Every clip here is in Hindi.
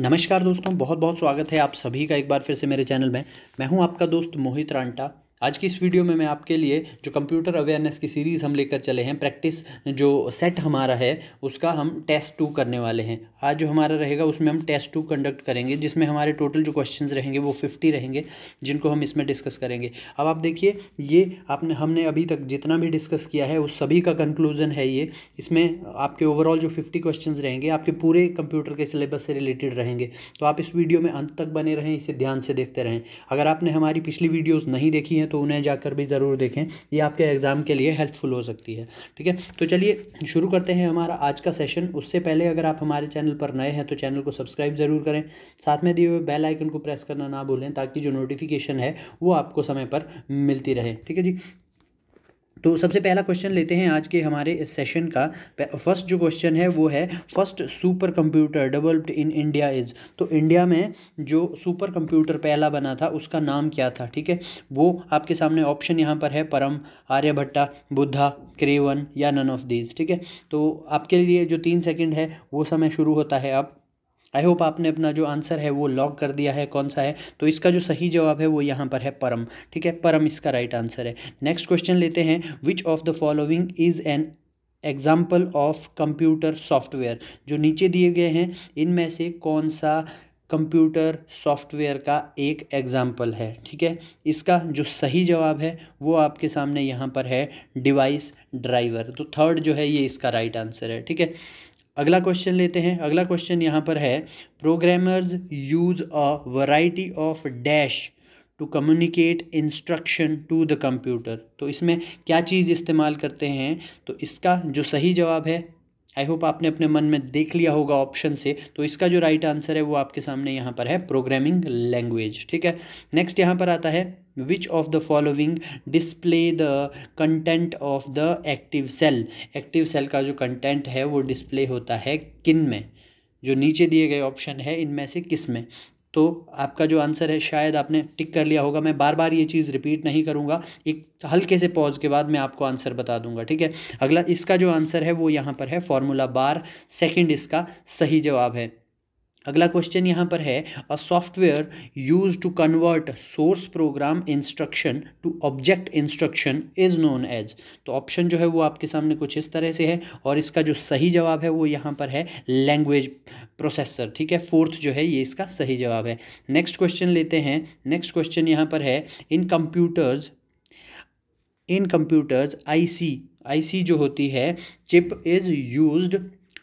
नमस्कार दोस्तों बहुत बहुत स्वागत है आप सभी का एक बार फिर से मेरे चैनल में मैं हूं आपका दोस्त मोहित रांटा आज की इस वीडियो में मैं आपके लिए जो कंप्यूटर अवेयरनेस की सीरीज़ हम लेकर चले हैं प्रैक्टिस जो सेट हमारा है उसका हम टेस्ट टू करने वाले हैं आज जो हमारा रहेगा उसमें हम टेस्ट टू कंडक्ट करेंगे जिसमें हमारे टोटल जो क्वेश्चन रहेंगे वो फिफ्टी रहेंगे जिनको हम इसमें डिस्कस करेंगे अब आप देखिए ये आपने हमने अभी तक जितना भी डिस्कस किया है उस सभी का कंक्लूजन है ये इसमें आपके ओवरऑल जो फिफ्टी क्वेश्चन रहेंगे आपके पूरे कंप्यूटर के सिलेबस से रिलेटेड रहेंगे तो आप इस वीडियो में अंत तक बने रहें इसे ध्यान से देखते रहें अगर आपने हमारी पिछली वीडियोज़ नहीं देखी हैं तो तो उन्हें जाकर भी ज़रूर देखें ये आपके एग्ज़ाम के लिए हेल्पफुल हो सकती है ठीक है तो चलिए शुरू करते हैं हमारा आज का सेशन उससे पहले अगर आप हमारे चैनल पर नए हैं तो चैनल को सब्सक्राइब ज़रूर करें साथ में दिए हुए बेल आइकन को प्रेस करना ना भूलें ताकि जो नोटिफिकेशन है वो आपको समय पर मिलती रहे ठीक है जी तो सबसे पहला क्वेश्चन लेते हैं आज के हमारे इस सेशन का फर्स्ट जो क्वेश्चन है वो है first super computer developed in India is तो इंडिया में जो सुपर कंप्यूटर पहला बना था उसका नाम क्या था ठीक है वो आपके सामने ऑप्शन यहाँ पर है परम आर्यभट्टा बुद्धा क्रेवन या नन ऑफ दीज ठीक है तो आपके लिए जो तीन सेकेंड है वो समय शुरू होता है अब आई होप आपने अपना जो आंसर है वो लॉक कर दिया है कौन सा है तो इसका जो सही जवाब है वो यहाँ पर है परम ठीक है परम इसका राइट आंसर है नेक्स्ट क्वेश्चन लेते हैं which of the following is an example of computer software जो नीचे दिए गए हैं इनमें से कौन सा कंप्यूटर सॉफ्टवेयर का एक एग्ज़ाम्पल है ठीक है इसका जो सही जवाब है वो आपके सामने यहाँ पर है डिवाइस ड्राइवर तो थर्ड जो है ये इसका राइट आंसर है ठीक है अगला क्वेश्चन लेते हैं अगला क्वेश्चन यहाँ पर है programmers use a variety of dash to communicate instruction to the computer तो इसमें क्या चीज़ इस्तेमाल करते हैं तो इसका जो सही जवाब है आई होप आपने अपने मन में देख लिया होगा ऑप्शन से तो इसका जो राइट right आंसर है वो आपके सामने यहाँ पर है प्रोग्रामिंग लैंग्वेज ठीक है नेक्स्ट यहाँ पर आता है which of the following display the content of the active cell active cell का जो content है वो display होता है किन में जो नीचे दिए गए ऑप्शन है इनमें से किस में तो आपका जो आंसर है शायद आपने टिक कर लिया होगा मैं बार बार ये चीज़ रिपीट नहीं करूँगा एक हल्के से पॉज के बाद मैं आपको आंसर बता दूंगा ठीक है अगला इसका जो आंसर है वो यहाँ पर है फॉर्मूला बार सेकंड इसका सही जवाब है अगला क्वेश्चन यहाँ पर है a software use to convert source program instruction to object instruction is known as तो ऑप्शन जो है वो आपके सामने कुछ इस तरह से है और इसका जो सही जवाब है वो यहाँ पर है लैंग्वेज प्रोसेसर ठीक है फोर्थ जो है ये इसका सही जवाब है नेक्स्ट क्वेश्चन लेते हैं नेक्स्ट क्वेश्चन यहाँ पर है in computers in computers I सी आई सी जो होती है chip is used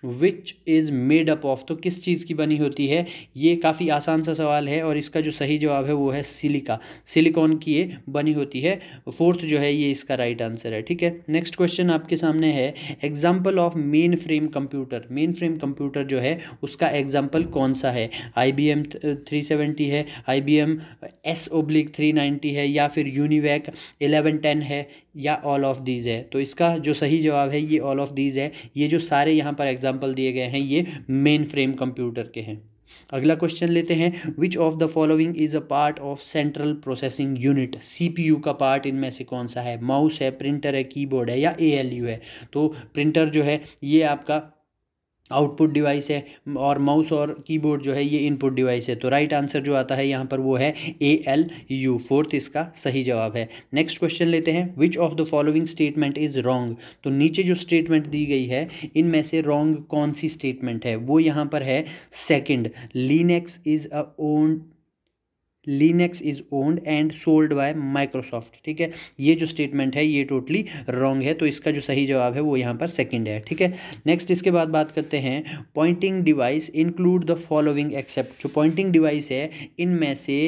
which is made up of तो किस चीज़ की बनी होती है ये काफ़ी आसान सा सवाल है और इसका जो सही जवाब है वो है सिलिका सिलिकॉन की ये बनी होती है फोर्थ जो है ये इसका राइट आंसर है ठीक है नेक्स्ट क्वेश्चन आपके सामने है example of main frame computer main frame computer जो है उसका एग्जाम्पल कौन सा है I B M three seventy है I B M S oblique three ninety है या फिर यूनिवैक एलेवन टेन है या ऑल ऑफ दीज है तो इसका जो सही जवाब है ये ऑल ऑफ दीज है ये जो सारे यहाँ पर एग्जाम एग्जाम्पल दिए गए हैं ये मेन फ्रेम कंप्यूटर के हैं अगला क्वेश्चन लेते हैं which of the following is a part of central processing unit CPU का पार्ट इनमें से कौन सा है माउस है प्रिंटर है कीबोर्ड है या एएलयू है तो प्रिंटर जो है ये आपका आउटपुट डिवाइस है और माउस और कीबोर्ड जो है ये इनपुट डिवाइस है तो राइट आंसर जो आता है यहाँ पर वो है ए एल यू फोर्थ इसका सही जवाब है नेक्स्ट क्वेश्चन लेते हैं which of the following statement is wrong तो नीचे जो स्टेटमेंट दी गई है इनमें से रॉन्ग कौन सी स्टेटमेंट है वो यहाँ पर है second Linux is a own Linux is owned and sold by Microsoft ठीक है ये जो स्टेटमेंट है ये टोटली रॉन्ग है तो इसका जो सही जवाब है वो यहाँ पर सेकंड है ठीक है नेक्स्ट इसके बाद बात करते हैं pointing device include the following except जो पॉइंटिंग डिवाइस है इनमें से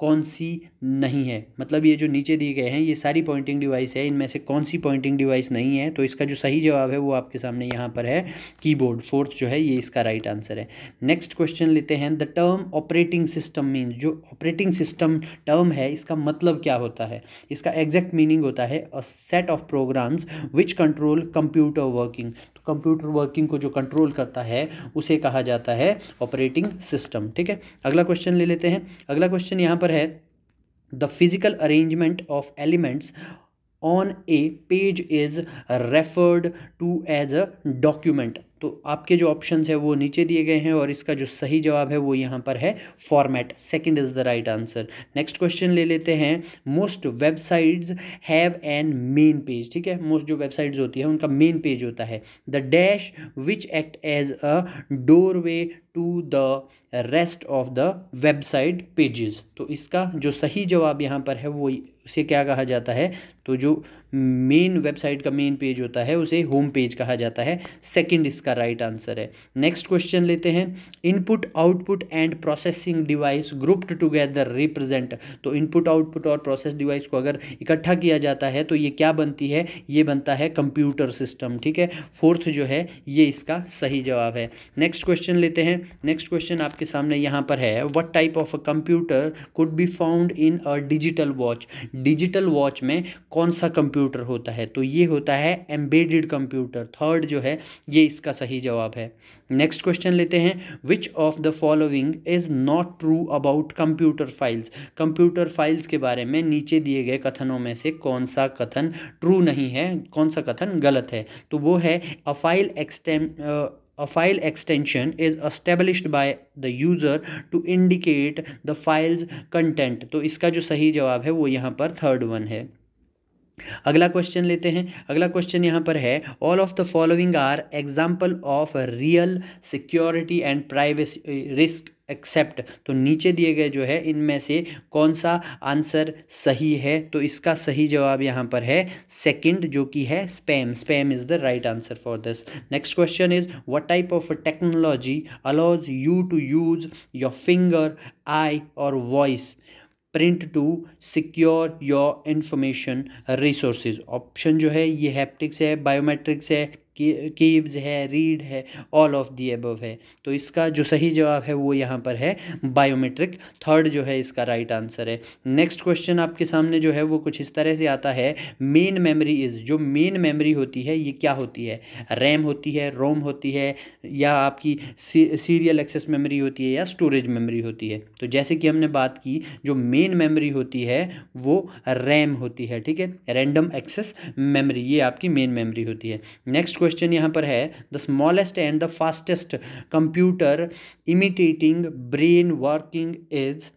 कौन सी नहीं है मतलब ये जो नीचे दिए गए हैं ये सारी पॉइंटिंग डिवाइस है इनमें से कौन सी पॉइंटिंग डिवाइस नहीं है तो इसका जो सही जवाब है वो आपके सामने यहाँ पर है कीबोर्ड फोर्थ जो है ये इसका राइट right आंसर है नेक्स्ट क्वेश्चन लेते हैं the term operating system means जो ऑपरेटिंग सिस्टम टर्म है इसका मतलब क्या होता है इसका एग्जैक्ट मीनिंग होता है a set of programs which control computer working तो कंप्यूटर वर्किंग को जो कंट्रोल करता है उसे कहा जाता है ऑपरेटिंग सिस्टम ठीक है अगला क्वेश्चन ले लेते हैं अगला क्वेश्चन यहाँ पर नंबर है the physical arrangement of elements on a page is referred to as a document तो आपके जो ऑप्शंस है वो नीचे दिए गए हैं और इसका जो सही जवाब है वो यहाँ पर है format second is the right answer next question ले लेते हैं most websites have an main page ठीक है मोस्ट जो वेबसाइट्स होती है उनका मेन पेज होता है the dash which act as a doorway to the rest of the website pages तो इसका जो सही जवाब यहाँ पर है वो उसे क्या कहा जाता है तो जो मेन वेबसाइट का मेन पेज होता है उसे होम पेज कहा जाता है सेकंड इसका राइट आंसर है नेक्स्ट क्वेश्चन लेते हैं input output and processing device grouped together represent तो इनपुट आउटपुट और प्रोसेस डिवाइस को अगर इकट्ठा किया जाता है तो ये क्या बनती है ये बनता है कंप्यूटर सिस्टम ठीक है फोर्थ जो है ये इसका सही जवाब है नेक्स्ट क्वेश्चन लेते हैं नेक्स्ट क्वेश्चन आपके सामने यहाँ पर है what type of a computer could be found in a digital watch digital watch में कौन सा कंप्यूटर होता है तो ये होता है एम्बेडेड कंप्यूटर थर्ड जो है ये इसका सही जवाब है नेक्स्ट क्वेश्चन लेते हैं which of the following is not true about computer files computer files के बारे में नीचे दिए गए कथनों में से कौन सा कथन ट्रू नहीं है कौन सा कथन गलत है तो वो है a file extension A file extension is established by the user to indicate the file's content. तो इसका जो सही जवाब है वो यहाँ पर थर्ड वन है अगला क्वेश्चन लेते हैं अगला क्वेश्चन यहाँ पर है all of the following are example of real security and privacy risk except तो नीचे दिए गए जो है इनमें से कौन सा आंसर सही है तो इसका सही जवाब यहाँ पर है सेकंड जो कि है spam spam is the right answer for this next question is what type of technology allows you to use your finger eye or voice print to secure your information resources option जो है ये हैप्टिक्स है बायोमेट्रिक्स है कीव्स है रीड है ऑल ऑफ दी एबव है तो इसका जो सही जवाब है वो यहाँ पर है बायोमेट्रिक थर्ड जो है इसका राइट right आंसर है नेक्स्ट क्वेश्चन आपके सामने जो है वो कुछ इस तरह से आता है मेन मेमोरी इज़ जो मेन मेमोरी होती है ये क्या होती है रैम होती है रोम होती है या आपकी सीरियल एक्सेस मेमोरी होती है या स्टोरेज मेमोरी होती है तो जैसे कि हमने बात की जो मेन मेमोरी होती है वो रैम होती है ठीक है रैंडम एक्सेस मेमोरी ये आपकी मेन मेमोरी होती है नेक्स्ट क्वेश्चन यहाँ पर है the smallest and the fastest computer imitating brain working is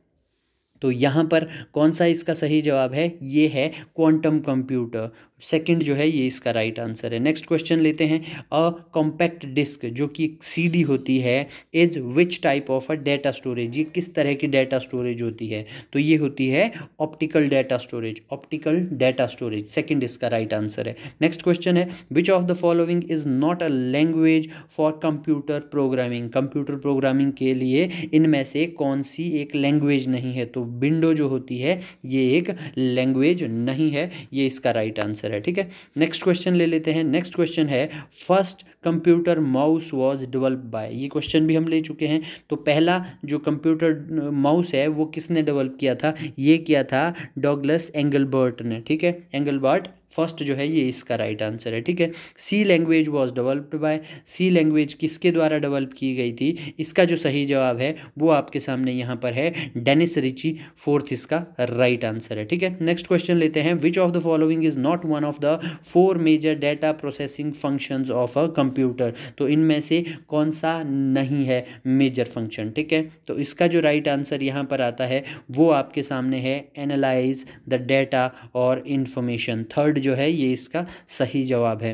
तो यहाँ पर कौन सा इसका सही जवाब है ये है क्वांटम कंप्यूटर सेकंड जो है ये इसका राइट आंसर है नेक्स्ट क्वेश्चन लेते हैं अ कॉम्पैक्ट डिस्क जो कि सीडी होती है is which type of a data storage ये किस तरह की डेटा स्टोरेज होती है तो ये होती है optical data storage optical data storage second इसका राइट आंसर है नेक्स्ट क्वेश्चन है which of the following is not a language for computer programming computer programming के लिए इनमें से कौन सी एक लैंग्वेज नहीं है तो विंडो जो होती है ये एक लैंग्वेज नहीं है ये इसका राइट आंसर है ठीक है नेक्स्ट क्वेश्चन ले लेते हैं नेक्स्ट क्वेश्चन है first computer mouse was develop by ये क्वेश्चन भी हम ले चुके हैं तो पहला जो कंप्यूटर माउस है वो किसने डेवलप किया था ये किया था डॉगलस एंगलबर्ट ने ठीक है एंगलबर्ट फर्स्ट जो है ये इसका राइट right आंसर है ठीक है C language was developed by C language किसके द्वारा डेवलप की गई थी इसका जो सही जवाब है वो आपके सामने यहाँ पर है डेनिस रिची फोर्थ इसका राइट right आंसर है ठीक है नेक्स्ट क्वेश्चन लेते हैं which of the following is not one of the four major data processing functions of a computer तो इनमें से कौन सा नहीं है मेजर फंक्शन ठीक है तो इसका जो राइट right आंसर यहाँ पर आता है वो आपके सामने है analyze the data or information third जो है ये इसका सही जवाब है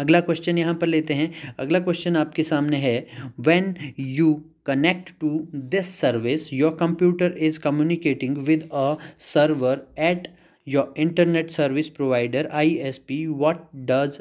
अगला क्वेश्चन यहाँ पर लेते हैं अगला क्वेश्चन आपके सामने है when you connect to this service your computer is communicating with a server at your internet service provider I S P what does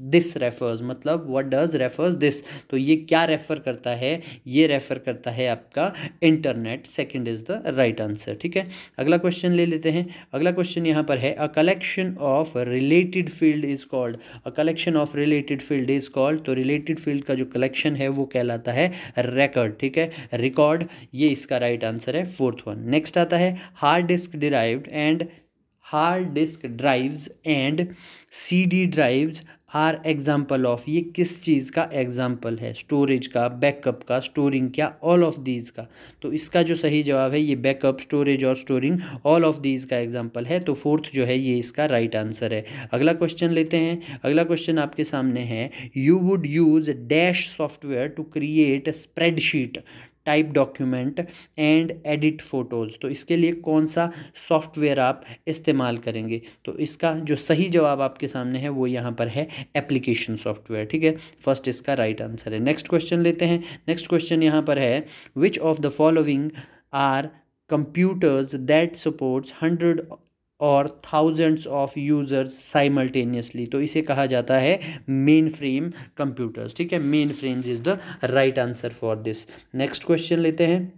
this refers मतलब वट डज रेफर्स दिस तो ये क्या रेफर करता है ये रेफर करता है आपका internet second is the right answer ठीक है अगला क्वेश्चन ले लेते हैं अगला क्वेश्चन यहाँ पर है a collection of related field is called a collection of related field is called तो रिलेटेड फील्ड का जो कलेक्शन है वो कहलाता है रेकॉर्ड ठीक है रिकॉर्ड ये इसका राइट right आंसर है फोर्थ वन नेक्स्ट आता है hard disk derived and hard disk drives and CD drives are example of ये किस चीज़ का एग्जाम्पल है स्टोरेज का बैकअप का स्टोरिंग क्या ऑल ऑफ दीज का तो इसका जो सही जवाब है ये बैकअप स्टोरेज और स्टोरिंग ऑल ऑफ दीज का एग्जाम्पल है तो फोर्थ जो है ये इसका राइट right आंसर है अगला क्वेश्चन लेते हैं अगला क्वेश्चन आपके सामने है you would use dash software to create spreadsheet type document and edit photos तो इसके लिए कौन सा सॉफ्टवेयर आप इस्तेमाल करेंगे तो इसका जो सही जवाब आपके सामने है वो यहाँ पर है एप्लीकेशन सॉफ्टवेयर ठीक है फर्स्ट इसका राइट right आंसर है नेक्स्ट क्वेश्चन लेते हैं नेक्स्ट क्वेश्चन यहाँ पर है which of the following are computers that supports hundred और थाउजेंड्स ऑफ यूज़र्स साइमल्टेनियसली तो इसे कहा जाता है मेन फ्रेम कंप्यूटर्स ठीक है mainframes is the right answer for this next question लेते हैं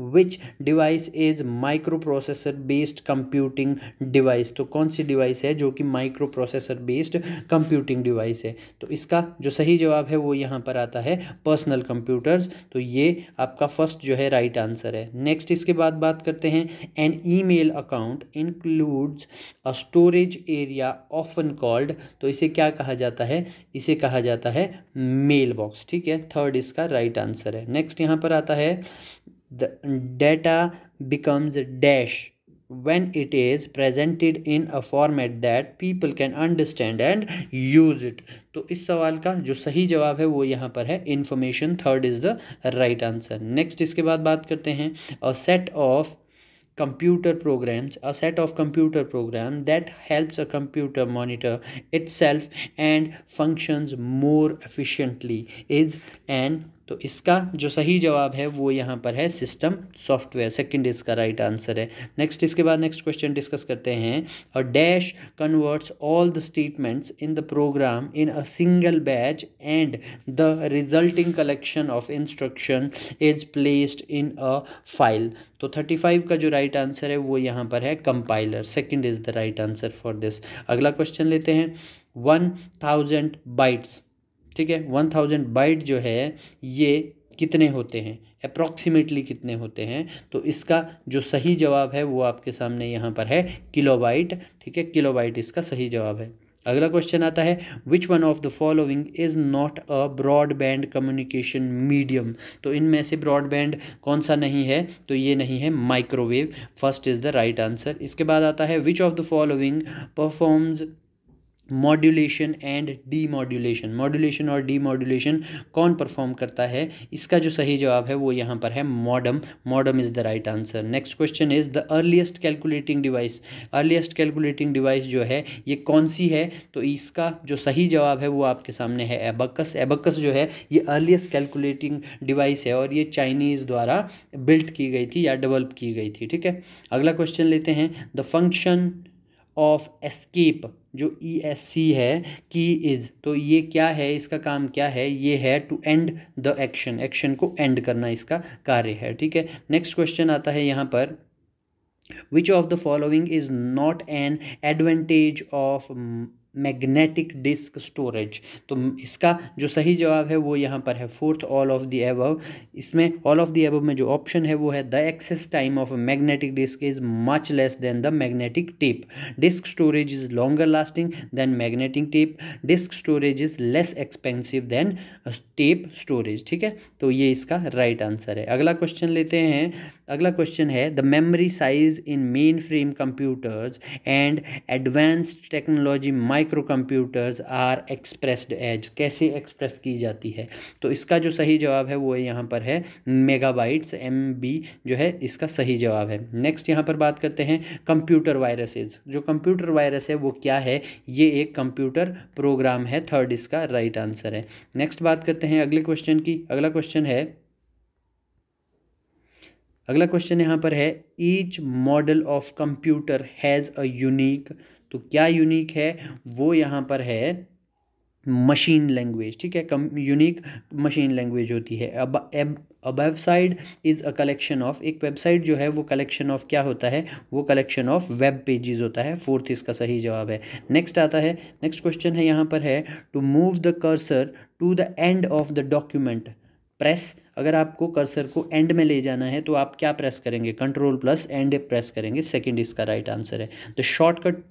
which device is microprocessor based computing device तो कौन सी डिवाइस है जो कि microprocessor based computing device है तो इसका जो सही जवाब है वो यहाँ पर आता है पर्सनल कंप्यूटर्स तो ये आपका फर्स्ट जो है राइट right आंसर है नेक्स्ट इसके बाद बात करते हैं an email account includes a storage area often called तो इसे क्या कहा जाता है इसे कहा जाता है मेल बॉक्स ठीक है थर्ड इसका राइट right आंसर है नेक्स्ट यहाँ पर आता है the data becomes dash when it is presented in a format that people can understand and use it तो इस सवाल का जो सही जवाब है वो यहाँ पर है information third is the right answer next इसके बाद बात करते हैं a set of computer programs a set of computer program that helps a computer monitor itself and functions more efficiently is an तो इसका जो सही जवाब है वो यहाँ पर है सिस्टम सॉफ्टवेयर सेकंड इसका राइट आंसर है नेक्स्ट इसके बाद नेक्स्ट क्वेश्चन डिस्कस करते हैं और dash converts all the statements in the program in a single batch and the resulting collection of instruction is placed in a file तो थर्टी फाइव का जो राइट आंसर है वो यहाँ पर है compiler second is the right answer for this अगला क्वेश्चन लेते हैं वन थाउजेंड बाइट्स ठीक है वन थाउजेंड बाइट जो है ये कितने होते हैं अप्रॉक्सीमेटली कितने होते हैं तो इसका जो सही जवाब है वो आपके सामने यहाँ पर है किलोबाइट ठीक है किलोबाइट इसका सही जवाब है अगला क्वेश्चन आता है which one of the following is not a broadband communication medium तो इनमें से ब्रॉडबैंड कौन सा नहीं है तो ये नहीं है microwave first is the right answer इसके बाद आता है which of the following performs modulation and demodulation modulation और डी मॉड्यूलेशन कौन परफॉर्म करता है इसका जो सही जवाब है वो यहाँ पर है modem modem is the right answer next question is the earliest calculating device earliest calculating device जो है ये कौन सी है तो इसका जो सही जवाब है वो आपके सामने है एबकस एबकस जो है ये अर्लीस्ट कैलकुलेटिंग डिवाइस है और ये चाइनीज़ द्वारा बिल्ट की गई थी या डेवलप की गई थी ठीक है अगला क्वेश्चन लेते हैं द फंक्शन ऑफ एस्केप जो ई एस सी है की इज़ तो ये क्या है इसका काम क्या है ये है to end the action action को एंड करना इसका कार्य है ठीक है नेक्स्ट क्वेश्चन आता है यहाँ पर which of the following is not an advantage of magnetic disk storage तो इसका जो सही जवाब है वो यहाँ पर है fourth all of the above इसमें ऑल ऑफ द एब में जो ऑप्शन है वो है the access time of magnetic disk is much less than the magnetic tape disk storage is longer lasting than magnetic tape disk storage is less expensive than tape storage ठीक है तो ये इसका राइट right आंसर है अगला क्वेश्चन लेते हैं अगला क्वेश्चन है the memory size in mainframe computers and advanced technology microcomputers are expressed as कैसे एक्सप्रेस की जाती है तो इसका जो सही जवाब है वो यहाँ पर है मेगाबाइट्स एम बी जो है इसका सही जवाब है नेक्स्ट यहाँ पर बात करते हैं कंप्यूटर वायरसेज जो कंप्यूटर वायरस है वो क्या है ये एक कंप्यूटर प्रोग्राम है थर्ड इसका राइट right आंसर है नेक्स्ट बात करते हैं अगले क्वेश्चन की अगला क्वेश्चन है अगला क्वेश्चन यहाँ पर है each model of computer has a unique तो क्या यूनिक है वो यहाँ पर है मशीन लैंग्वेज ठीक है कम यूनिक मशीन लैंग्वेज होती है अब a website is a collection of एक वेबसाइट जो है वो कलेक्शन ऑफ क्या होता है वो कलेक्शन ऑफ वेब पेजेस होता है फोर्थ इसका सही जवाब है नेक्स्ट आता है नेक्स्ट क्वेश्चन है यहाँ पर है to move the cursor to the end of the document press अगर आपको कर्सर को एंड में ले जाना है तो आप क्या प्रेस करेंगे कंट्रोल प्लस एंड प्रेस करेंगे सेकंड इसका राइट आंसर है the shortcut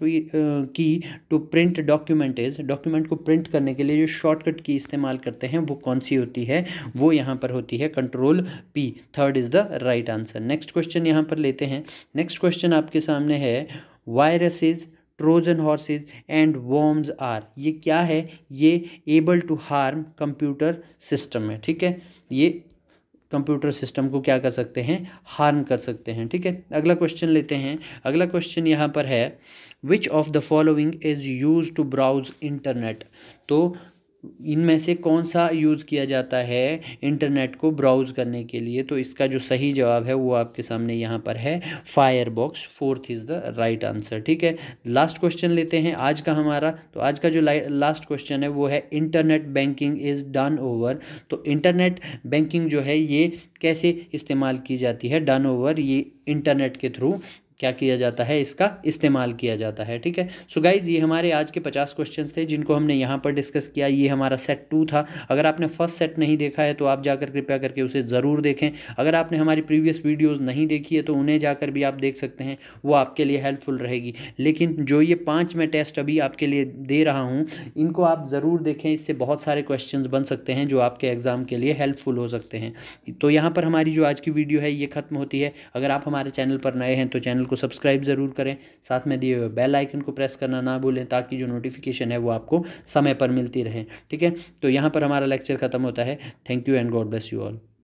key to print document is document को प्रिंट करने के लिए जो शॉर्टकट की इस्तेमाल करते हैं वो कौन सी होती है वो यहाँ पर होती है control P third is the right answer next question यहाँ पर लेते हैं नेक्स्ट क्वेश्चन आपके सामने है viruses Trojan horses and worms are ये क्या है ये able to harm computer system है ठीक है ये कंप्यूटर सिस्टम को क्या कर सकते हैं हार्म कर सकते हैं ठीक है अगला क्वेश्चन लेते हैं अगला क्वेश्चन यहाँ पर है which of the following is use to browse internet तो इनमें से कौन सा यूज़ किया जाता है इंटरनेट को ब्राउज़ करने के लिए तो इसका जो सही जवाब है वो आपके सामने यहाँ पर है fire box fourth is the right answer ठीक है लास्ट क्वेश्चन लेते हैं आज का हमारा तो आज का जो लास्ट क्वेश्चन है वो है internet banking is done over तो इंटरनेट बैंकिंग जो है ये कैसे इस्तेमाल की जाती है डन ओवर ये इंटरनेट के थ्रू क्या किया जाता है इसका इस्तेमाल किया जाता है ठीक है सो गाइज ये हमारे आज के पचास क्वेश्चंस थे जिनको हमने यहाँ पर डिस्कस किया ये हमारा सेट टू था अगर आपने फर्स्ट सेट नहीं देखा है तो आप जाकर कृपया करके उसे ज़रूर देखें अगर आपने हमारी प्रीवियस वीडियोज़ नहीं देखी है तो उन्हें जाकर भी आप देख सकते हैं वो आपके लिए हेल्पफुल रहेगी लेकिन जो ये पाँच मैं टेस्ट अभी आपके लिए दे रहा हूँ इनको आप ज़रूर देखें इससे बहुत सारे क्वेश्चन बन सकते हैं जो आपके एग्ज़ाम के लिए हेल्पफुल हो सकते हैं तो यहाँ पर हमारी जो आज की वीडियो है ये ख़त्म होती है अगर आप हमारे चैनल पर नए हैं तो चैनल को सब्सक्राइब ज़रूर करें साथ में दिए हुए बेल आइकन को प्रेस करना ना भूलें ताकि जो नोटिफिकेशन है वो आपको समय पर मिलती रहे ठीक है तो यहाँ पर हमारा लेक्चर ख़त्म होता है thank you and god bless you all